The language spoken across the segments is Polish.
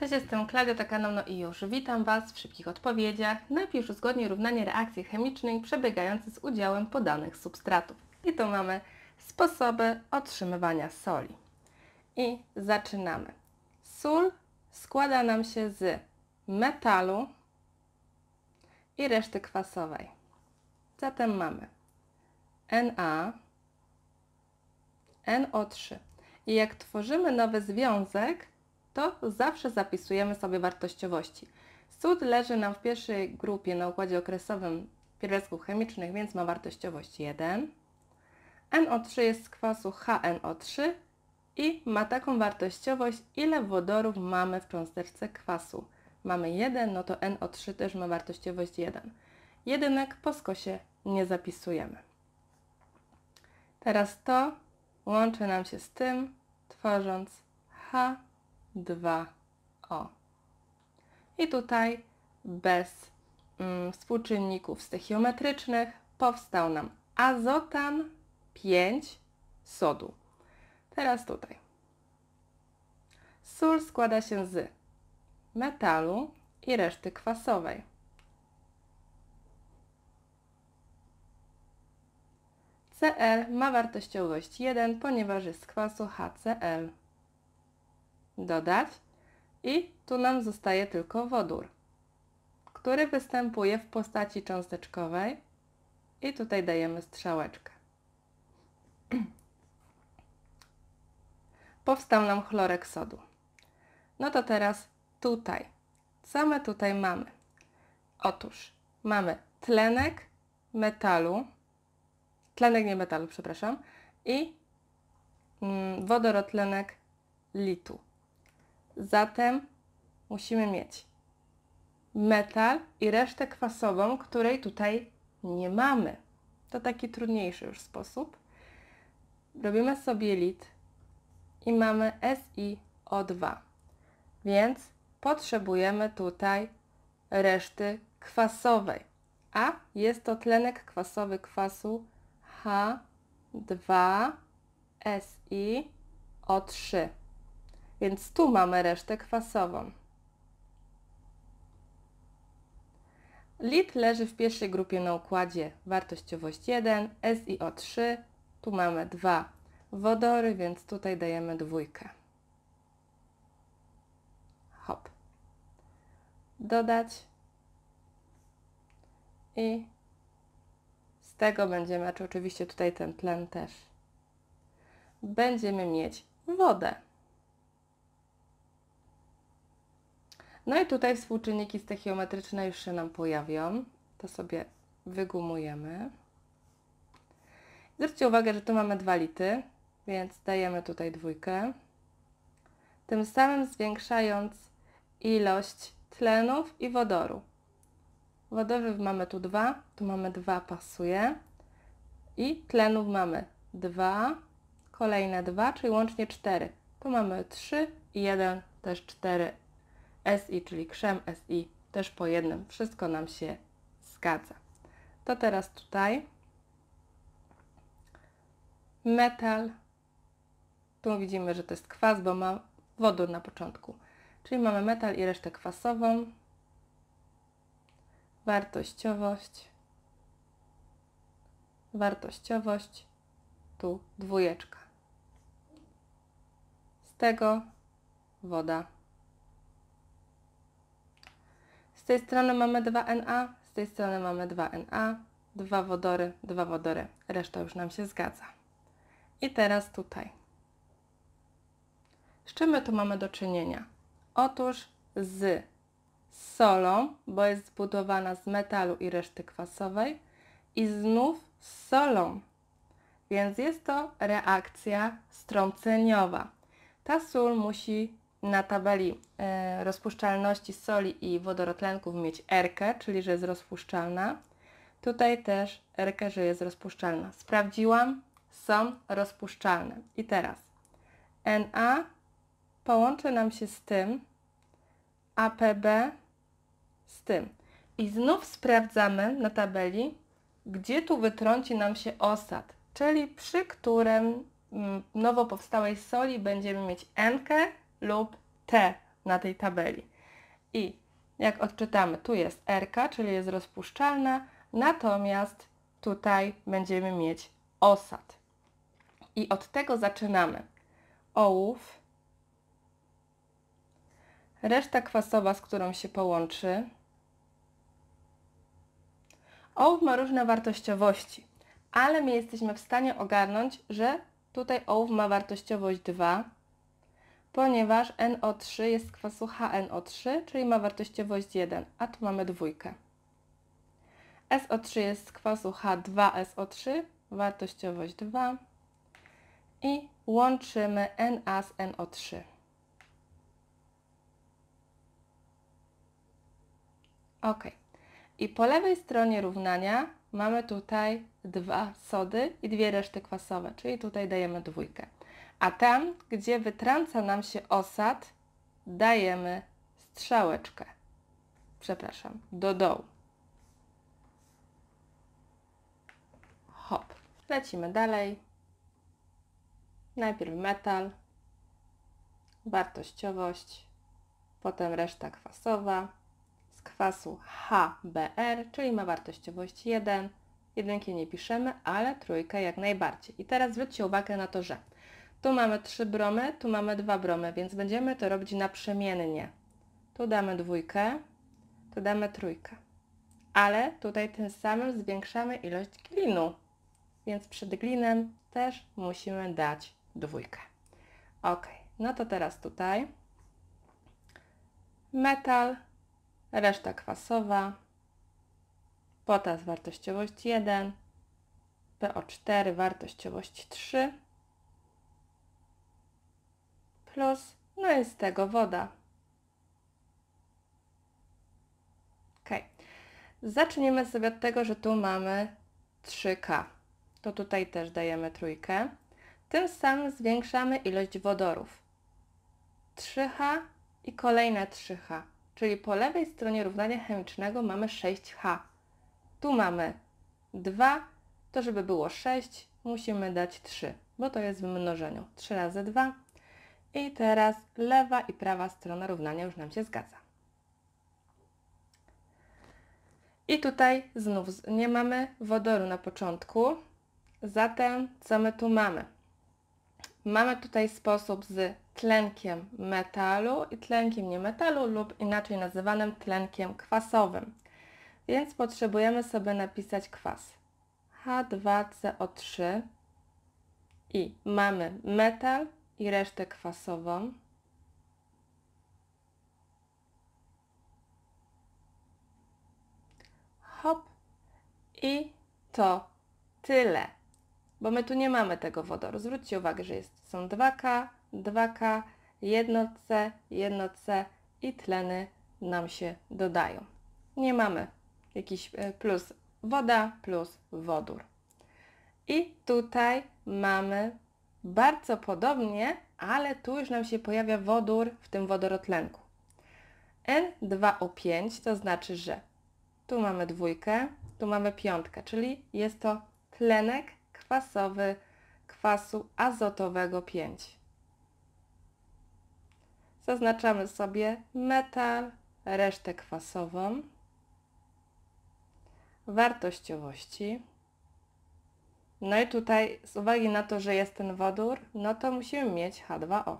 Cześć, jestem Klaudia Takanono i już witam Was w szybkich odpowiedziach. Najpierw uzgodnij równanie reakcji chemicznej przebiegającej z udziałem podanych substratów. I tu mamy sposoby otrzymywania soli. I zaczynamy. Sól składa nam się z metalu i reszty kwasowej. Zatem mamy Na, NO3. I jak tworzymy nowy związek, to zawsze zapisujemy sobie wartościowości. Sód leży nam w pierwszej grupie na układzie okresowym pierwiastków chemicznych, więc ma wartościowość 1. NO3 jest z kwasu HNO3 i ma taką wartościowość, ile wodorów mamy w cząsteczce kwasu. Mamy 1, no to NO3 też ma wartościowość 1. Jedynek po skosie nie zapisujemy. Teraz to łączy nam się z tym, tworząc H 2, o. I tutaj bez mm, współczynników stoichiometrycznych powstał nam azotan 5 sodu. Teraz tutaj. Sól składa się z metalu i reszty kwasowej. Cl ma wartościowość 1, ponieważ jest z kwasu HCl dodać i tu nam zostaje tylko wodór, który występuje w postaci cząsteczkowej i tutaj dajemy strzałeczkę. Powstał nam chlorek sodu. No to teraz tutaj, co my tutaj mamy? Otóż mamy tlenek metalu, tlenek nie metalu, przepraszam, i mm, wodorotlenek litu. Zatem musimy mieć metal i resztę kwasową, której tutaj nie mamy. To taki trudniejszy już sposób. Robimy sobie lit i mamy SiO2. Więc potrzebujemy tutaj reszty kwasowej. A jest to tlenek kwasowy kwasu H2SiO3 więc tu mamy resztę kwasową. Lit leży w pierwszej grupie na układzie wartościowość 1, SiO3, tu mamy dwa wodory, więc tutaj dajemy dwójkę. Hop. Dodać. I z tego będziemy, a czy oczywiście tutaj ten plen też, będziemy mieć wodę. No i tutaj współczynniki stechiometryczne już się nam pojawią. To sobie wygumujemy. Zwróćcie uwagę, że tu mamy dwa lity, więc dajemy tutaj dwójkę. Tym samym zwiększając ilość tlenów i wodoru. Wodorów mamy tu dwa, tu mamy dwa, pasuje. I tlenów mamy dwa, kolejne dwa, czyli łącznie cztery. Tu mamy trzy i jeden, też cztery SI, czyli krzem SI też po jednym. Wszystko nam się zgadza. To teraz tutaj metal. Tu widzimy, że to jest kwas, bo ma wodór na początku. Czyli mamy metal i resztę kwasową. Wartościowość. Wartościowość. Tu dwójeczka. Z tego woda z tej strony mamy 2Na, z tej strony mamy 2Na, dwa wodory, dwa wodory, reszta już nam się zgadza. I teraz tutaj. Z czym my tu mamy do czynienia? Otóż z solą, bo jest zbudowana z metalu i reszty kwasowej i znów z solą, więc jest to reakcja strąceniowa. Ta sól musi na tabeli e, rozpuszczalności soli i wodorotlenków mieć R, czyli że jest rozpuszczalna. Tutaj też R, że jest rozpuszczalna. Sprawdziłam, są rozpuszczalne. I teraz Na połączy nam się z tym, APB z tym. I znów sprawdzamy na tabeli, gdzie tu wytrąci nam się osad, czyli przy którym mm, nowo powstałej soli będziemy mieć N lub T na tej tabeli. I jak odczytamy, tu jest RK, czyli jest rozpuszczalna, natomiast tutaj będziemy mieć osad. I od tego zaczynamy. Ołów, reszta kwasowa, z którą się połączy. Ołów ma różne wartościowości, ale my jesteśmy w stanie ogarnąć, że tutaj ołów ma wartościowość 2, ponieważ NO3 jest kwasu HNO3, czyli ma wartościowość 1, a tu mamy dwójkę. SO3 jest z kwasu H2SO3, wartościowość 2 i łączymy Na z NO3. Ok. I po lewej stronie równania mamy tutaj dwa sody i dwie reszty kwasowe, czyli tutaj dajemy dwójkę a tam, gdzie wytrąca nam się osad, dajemy strzałeczkę. Przepraszam, do dołu. Hop, lecimy dalej. Najpierw metal, wartościowość, potem reszta kwasowa. Z kwasu HBr, czyli ma wartościowość 1. Jedynki nie piszemy, ale trójkę jak najbardziej. I teraz zwróćcie uwagę na to, że tu mamy trzy bromy, tu mamy dwa bromy, więc będziemy to robić naprzemiennie. Tu damy dwójkę, tu damy trójkę. Ale tutaj tym samym zwiększamy ilość glinu, więc przed glinem też musimy dać dwójkę. Ok, no to teraz tutaj metal, reszta kwasowa, potas wartościowość 1, PO4 wartościowość 3, plus no i z tego woda. Ok. Zaczniemy sobie od tego, że tu mamy 3K. To tutaj też dajemy trójkę. Tym samym zwiększamy ilość wodorów. 3H i kolejne 3H. Czyli po lewej stronie równania chemicznego mamy 6H. Tu mamy 2. To żeby było 6 musimy dać 3, bo to jest w mnożeniu. 3 razy 2 i teraz lewa i prawa strona równania już nam się zgadza. I tutaj znów nie mamy wodoru na początku, zatem co my tu mamy? Mamy tutaj sposób z tlenkiem metalu i tlenkiem niemetalu lub inaczej nazywanym tlenkiem kwasowym. Więc potrzebujemy sobie napisać kwas H2CO3 i mamy metal i resztę kwasową. Hop i to tyle, bo my tu nie mamy tego wodoru. Zwróćcie uwagę, że jest, są 2K, 2K, 1C, 1C i tleny nam się dodają. Nie mamy jakiś e, plus woda plus wodór. I tutaj mamy bardzo podobnie, ale tu już nam się pojawia wodór w tym wodorotlenku. N2O5 to znaczy, że tu mamy dwójkę, tu mamy piątkę, czyli jest to tlenek kwasowy kwasu azotowego 5. Zaznaczamy sobie metal, resztę kwasową, wartościowości. No i tutaj z uwagi na to, że jest ten wodór, no to musimy mieć H2O.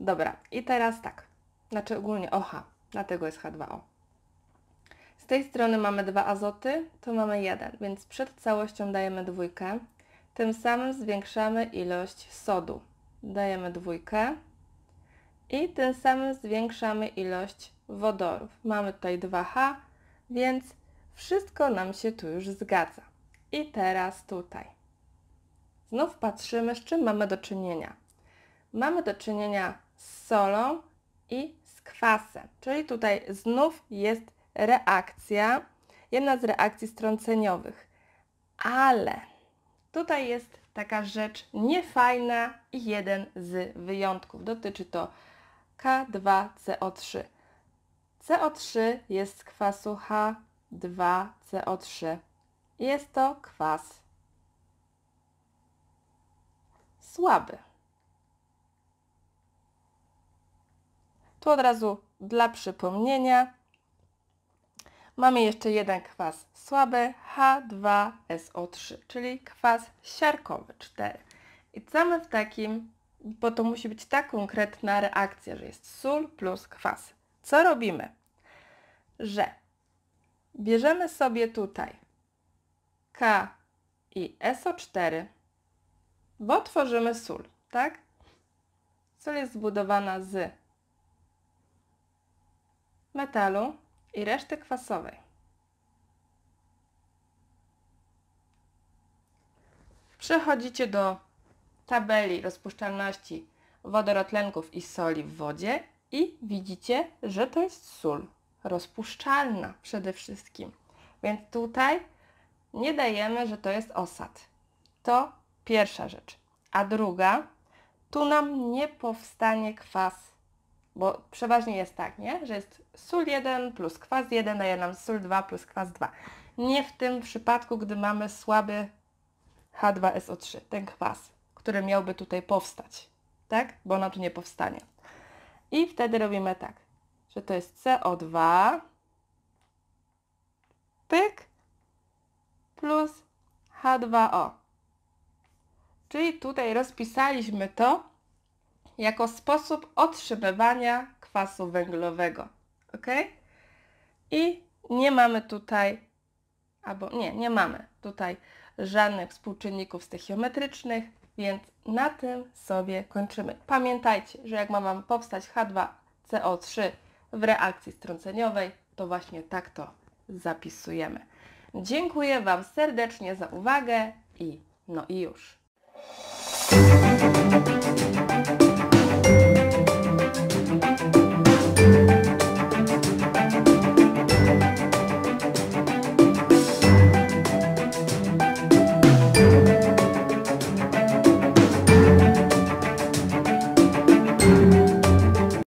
Dobra, i teraz tak, znaczy ogólnie OH, dlatego jest H2O. Z tej strony mamy dwa azoty, to mamy jeden, więc przed całością dajemy dwójkę, tym samym zwiększamy ilość sodu. Dajemy dwójkę i tym samym zwiększamy ilość wodorów. Mamy tutaj 2H, więc wszystko nam się tu już zgadza. I teraz tutaj. Znów patrzymy, z czym mamy do czynienia. Mamy do czynienia z solą i z kwasem, czyli tutaj znów jest reakcja, jedna z reakcji strąceniowych. Ale tutaj jest taka rzecz niefajna i jeden z wyjątków. Dotyczy to K2CO3. CO3 jest z kwasu H 2CO3. Jest to kwas słaby. Tu od razu dla przypomnienia mamy jeszcze jeden kwas słaby H2SO3, czyli kwas siarkowy 4. I co my w takim, bo to musi być ta konkretna reakcja, że jest sól plus kwas. Co robimy? Że Bierzemy sobie tutaj K i SO4, bo tworzymy sól, tak? Sól jest zbudowana z metalu i reszty kwasowej. Przechodzicie do tabeli rozpuszczalności wodorotlenków i soli w wodzie i widzicie, że to jest sól rozpuszczalna przede wszystkim. Więc tutaj nie dajemy, że to jest osad. To pierwsza rzecz. A druga, tu nam nie powstanie kwas, bo przeważnie jest tak, nie? Że jest sól 1 plus kwas 1 daje nam sól 2 plus kwas 2. Nie w tym przypadku, gdy mamy słaby H2SO3, ten kwas, który miałby tutaj powstać, tak? Bo ona tu nie powstanie. I wtedy robimy tak że to jest CO2 pyk plus H2O. Czyli tutaj rozpisaliśmy to jako sposób otrzymywania kwasu węglowego. Ok? I nie mamy tutaj, albo nie, nie mamy tutaj żadnych współczynników stechiometrycznych, więc na tym sobie kończymy. Pamiętajcie, że jak ma Wam powstać H2CO3 w reakcji strąceniowej, to właśnie tak to zapisujemy. Dziękuję Wam serdecznie za uwagę i no i już.